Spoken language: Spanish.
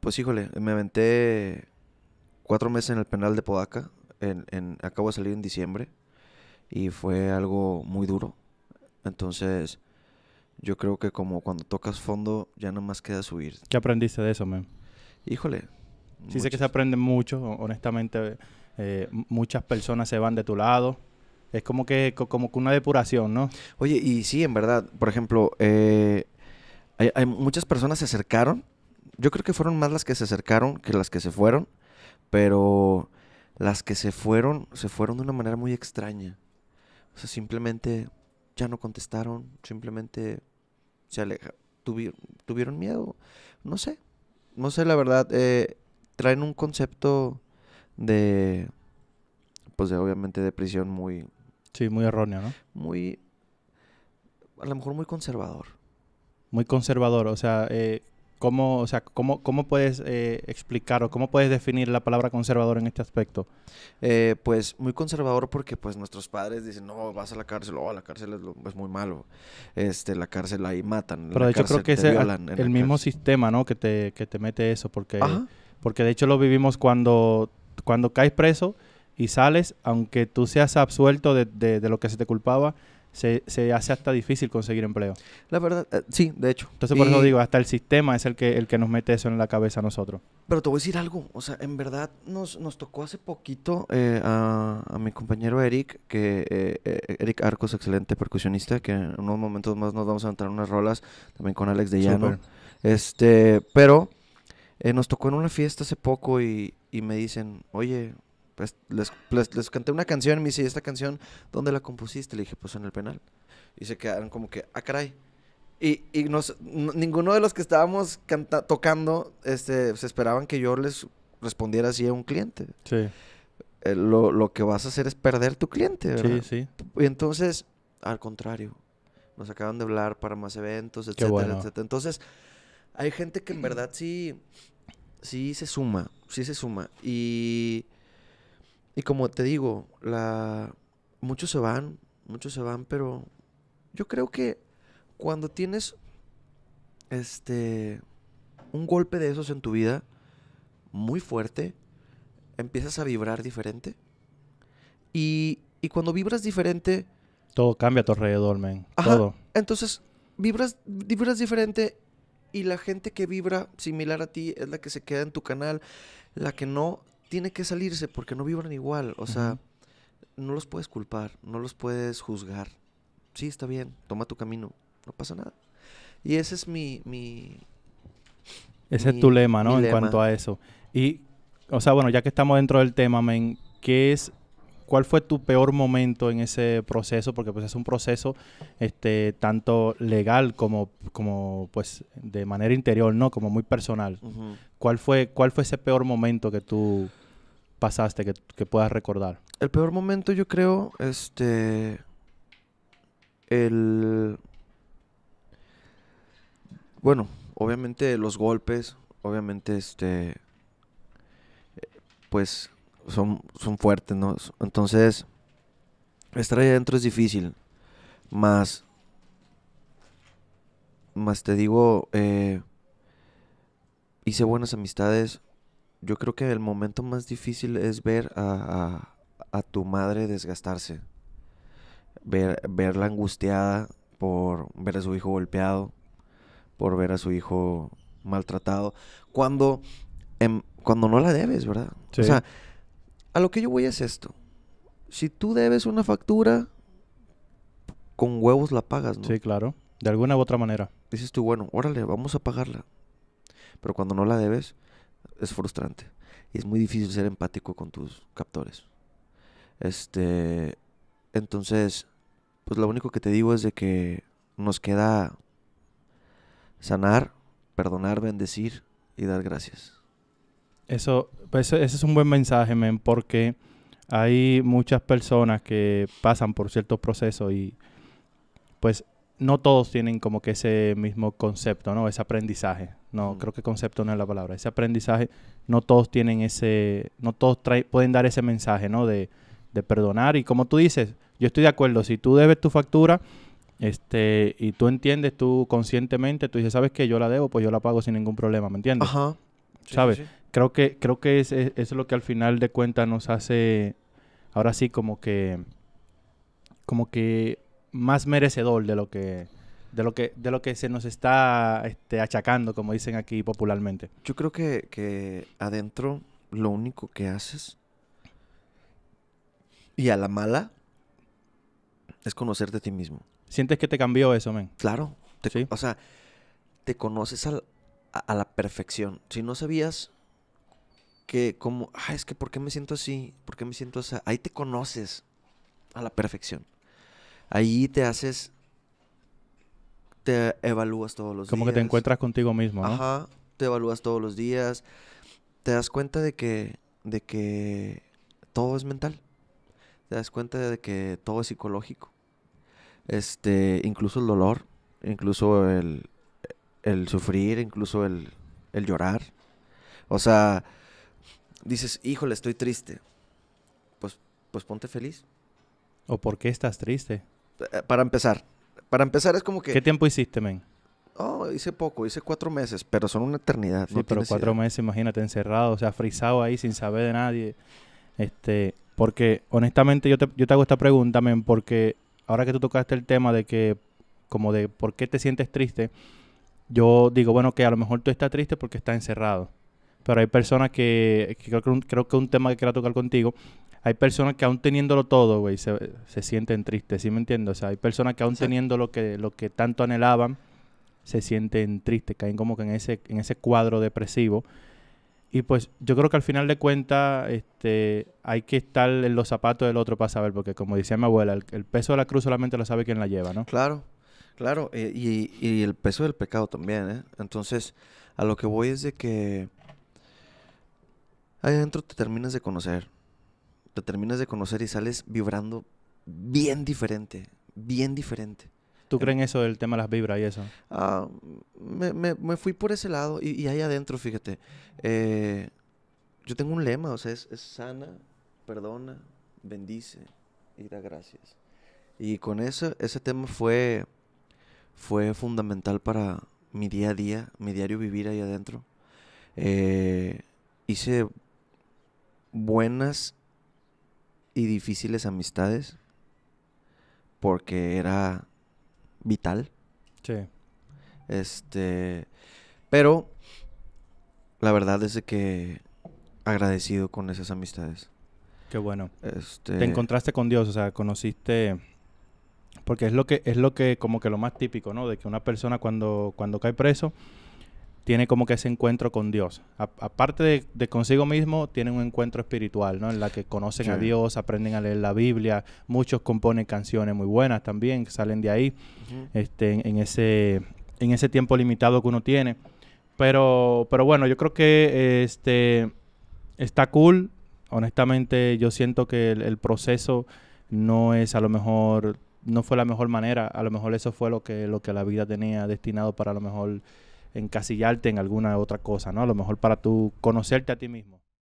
Pues híjole, me aventé cuatro meses en el penal de Podaca. En, acabo de salir en diciembre y fue algo muy duro. Entonces, yo creo que como cuando tocas fondo, ya nada más queda subir. ¿Qué aprendiste de eso, man? Híjole. Sí, sé que se aprende mucho, honestamente. Eh, muchas personas se van de tu lado. Es como que, como una depuración, ¿no? Oye, y sí, en verdad, por ejemplo, eh, muchas personas se acercaron yo creo que fueron más las que se acercaron que las que se fueron, pero las que se fueron, se fueron de una manera muy extraña. O sea, simplemente ya no contestaron, simplemente se alejaron. tuvieron miedo, no sé, no sé la verdad, eh, traen un concepto de, pues obviamente de prisión muy... Sí, muy erróneo, ¿no? Muy, a lo mejor muy conservador. Muy conservador, o sea, eh, ¿Cómo, o sea, cómo, puedes eh, explicar o cómo puedes definir la palabra conservador en este aspecto? Eh, pues muy conservador porque pues nuestros padres dicen, no, vas a la cárcel, oh, la cárcel es, muy malo, este, la cárcel ahí matan. Pero de hecho creo que es el mismo sistema, Que te, que te mete eso, porque, porque de hecho lo vivimos cuando, cuando caes preso y sales, aunque tú seas absuelto de, de lo que se te culpaba, se, hace hasta difícil conseguir empleo. La verdad, eh, sí, de hecho. Entonces, por eso digo, hasta el sistema es el que, el que nos mete eso en la cabeza a nosotros. Pero te voy a decir algo, o sea, en verdad nos, tocó hace poquito eh, a, mi compañero Eric, que eh, Eric Arcos, excelente percusionista, que en unos momentos más nos vamos a entrar unas rolas también con Alex de Llano. Este, pero nos tocó en una fiesta hace poco y, y me dicen, oye, pues les, les, canté una canción y me dice, esta canción dónde la compusiste? Le dije, pues en el penal. Y se quedaron como que, ah, caray. Y, y nos, ninguno de los que estábamos tocando este, se esperaban que yo les respondiera así a un cliente. Sí. Eh, lo, lo, que vas a hacer es perder tu cliente, ¿verdad? Sí, sí. Y entonces, al contrario, nos acaban de hablar para más eventos, etcétera, etcétera. Entonces, hay gente que en verdad sí, sí se suma, sí se suma. Y y como te digo, la... muchos se van, muchos se van, pero yo creo que cuando tienes este un golpe de esos en tu vida muy fuerte, empiezas a vibrar diferente. Y, y cuando vibras diferente, todo cambia a tu alrededor, men. todo. Entonces, vibras vibras diferente y la gente que vibra similar a ti es la que se queda en tu canal, la que no tiene que salirse porque no vibran igual. O sea, no los puedes culpar, no los puedes juzgar. Sí, está bien, toma tu camino, no pasa nada. Y ese es mi... mi ese es tu lema, ¿no? En cuanto a eso. Y, o sea, bueno, ya que estamos dentro del tema, men, ¿qué es ¿cuál fue tu peor momento en ese proceso? Porque pues es un proceso este, tanto legal como, como pues de manera interior, ¿no? Como muy personal. ¿Cuál fue, cuál fue ese peor momento que tú pasaste que, puedas recordar? El peor momento yo creo, este... El... Bueno, obviamente los golpes, obviamente este... Pues son, son fuertes, ¿no? Entonces, estar ahí adentro es difícil. Más... Más te digo, eh, hice buenas amistades. Yo creo que el momento más difícil es ver a, tu madre desgastarse. verla angustiada por ver a su hijo golpeado, por ver a su hijo maltratado. Cuando, em, cuando no la debes, ¿verdad? O sea, a lo que yo voy es esto. Si tú debes una factura, con huevos la pagas, ¿no? Sí, claro. De alguna u otra manera. Dices tú, bueno, órale, vamos a pagarla. Pero cuando no la debes, es frustrante. Y es muy difícil ser empático con tus captores. Este, entonces, pues lo único que te digo es de que nos queda sanar, perdonar, bendecir y dar gracias. Eso, pues ese es un buen mensaje, men, porque hay muchas personas que pasan por ciertos procesos y pues no todos tienen como que ese mismo concepto, ¿no? Ese aprendizaje. No, mm. creo que concepto no es la palabra. Ese aprendizaje, no todos tienen ese, no todos pueden dar ese mensaje, ¿no? De, de, perdonar. Y como tú dices, yo estoy de acuerdo, si tú debes tu factura este, y tú entiendes, tú conscientemente, tú dices, ¿sabes qué? Yo la debo, pues yo la pago sin ningún problema, ¿me entiendes? Ajá. ¿Sabes? Creo que, creo que es, es lo que al final de cuentas nos hace, ahora sí, como que, como que más merecedor de lo que de lo que de lo que se nos está este, achacando, como dicen aquí popularmente. Yo creo que, adentro lo único que haces y a la mala es conocerte a ti mismo. ¿Sientes que te cambió eso, men? Claro. Te, O sea, te conoces a, la perfección. Si no sabías que como, es que ¿por qué me siento así? ¿Por qué me siento así? Ahí te conoces a la perfección. Allí te haces, te evalúas todos los días. Como que te encuentras contigo mismo, ¿no? Ajá, te evalúas todos los días, te das cuenta de que, de que todo es mental, te das cuenta de que todo es psicológico, este, incluso el dolor, incluso el, sufrir, incluso el, llorar, o sea, dices, híjole, estoy triste, pues, pues ponte feliz. ¿O por qué estás triste? Eh, para empezar, para empezar es como que... ¿Qué tiempo hiciste, men? Oh, hice poco, hice cuatro meses, pero son una eternidad. Sí, pero cuatro meses, imagínate, encerrado, o sea, frisado ahí sin saber de nadie. Este, porque honestamente yo te, yo te hago esta pregunta, men, porque ahora que tú tocaste el tema de que, como de por qué te sientes triste, yo digo, bueno, que a lo mejor tú estás triste porque estás encerrado pero hay personas que, creo, que un, un tema que quiero tocar contigo, hay personas que aún teniéndolo todo, güey, se, sienten tristes, ¿sí me entiendo? O sea, hay personas que aún teniendo lo que, lo que tanto anhelaban, se sienten tristes, caen como que en ese, en ese cuadro depresivo. Y pues yo creo que al final de cuentas este, hay que estar en los zapatos del otro para saber, porque como decía mi abuela, el, peso de la cruz solamente lo sabe quien la lleva, ¿no? Claro, claro, eh, y, y el peso del pecado también, ¿eh? Entonces, a lo que voy es de que Ahí adentro te terminas de conocer. Te terminas de conocer y sales vibrando bien diferente. Bien diferente. ¿Tú crees en eso del tema de las vibras y eso? Ah, me, me, me, fui por ese lado y, ahí adentro, fíjate. Eh, yo tengo un lema, o sea, es, sana, perdona, bendice y da gracias. Y con eso, ese tema fue, fue fundamental para mi día a día, mi diario vivir ahí adentro. Eh, hice buenas y difíciles amistades porque era vital. Sí. Este, pero la verdad es que agradecido con esas amistades. Qué bueno. Este Te encontraste con Dios, o sea, conociste porque es lo que es lo que como que lo más típico, ¿no? De que una persona cuando cuando cae preso tiene como que ese encuentro con Dios. aparte de, consigo mismo, tiene un encuentro espiritual, ¿no? En la que conocen a Dios, aprenden a leer la Biblia, muchos componen canciones muy buenas también, que salen de ahí, este, en, ese, en ese tiempo limitado que uno tiene. Pero, pero bueno, yo creo que este, está cool. Honestamente, yo siento que el, proceso no es a lo mejor no fue la mejor manera, a lo mejor eso fue lo que, lo que la vida tenía destinado para a lo mejor encasillarte en alguna otra cosa, ¿no? A lo mejor para tú conocerte a ti mismo.